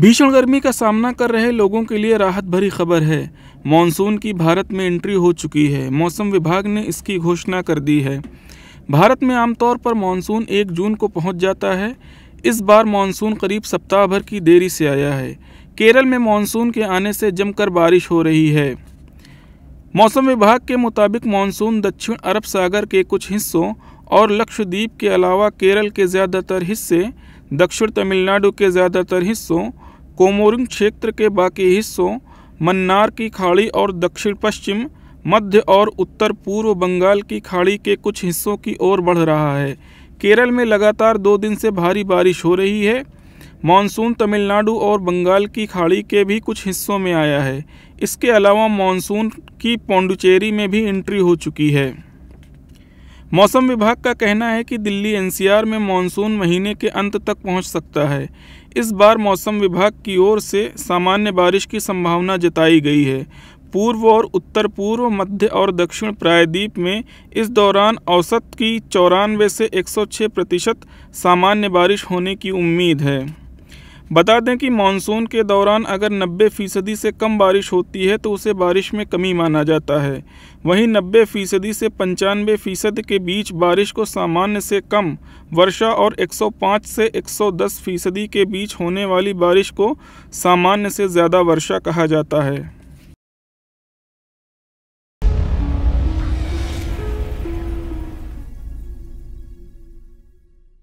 भीषण गर्मी का सामना कर रहे लोगों के लिए राहत भरी खबर है मानसून की भारत में एंट्री हो चुकी है मौसम विभाग ने इसकी घोषणा कर दी है भारत में आमतौर पर मानसून एक जून को पहुंच जाता है इस बार मानसून करीब सप्ताह भर की देरी से आया है केरल में मानसून के आने से जमकर बारिश हो रही है मौसम विभाग के मुताबिक मानसून दक्षिण अरब सागर के कुछ हिस्सों और लक्षद्वीप के अलावा केरल के ज़्यादातर हिस्से दक्षिण तमिलनाडु के ज़्यादातर हिस्सों कोमोरिंग क्षेत्र के बाकी हिस्सों मन्नार की खाड़ी और दक्षिण पश्चिम मध्य और उत्तर पूर्व बंगाल की खाड़ी के कुछ हिस्सों की ओर बढ़ रहा है केरल में लगातार दो दिन से भारी बारिश हो रही है मानसून तमिलनाडु और बंगाल की खाड़ी के भी कुछ हिस्सों में आया है इसके अलावा मानसून की पौंडुचेरी में भी एंट्री हो चुकी है मौसम विभाग का कहना है कि दिल्ली एनसीआर में मानसून महीने के अंत तक पहुंच सकता है इस बार मौसम विभाग की ओर से सामान्य बारिश की संभावना जताई गई है पूर्व और उत्तर पूर्व मध्य और दक्षिण प्रायद्वीप में इस दौरान औसत की चौरानवे से 106 प्रतिशत सामान्य बारिश होने की उम्मीद है बता दें कि मानसून के दौरान अगर 90 फीसदी से कम बारिश होती है तो उसे बारिश में कमी माना जाता है वहीं 90 फीसदी से पंचानवे फीसद के बीच बारिश को सामान्य से कम वर्षा और 105 से 110 फीसदी के बीच होने वाली बारिश को सामान्य से ज़्यादा वर्षा कहा जाता है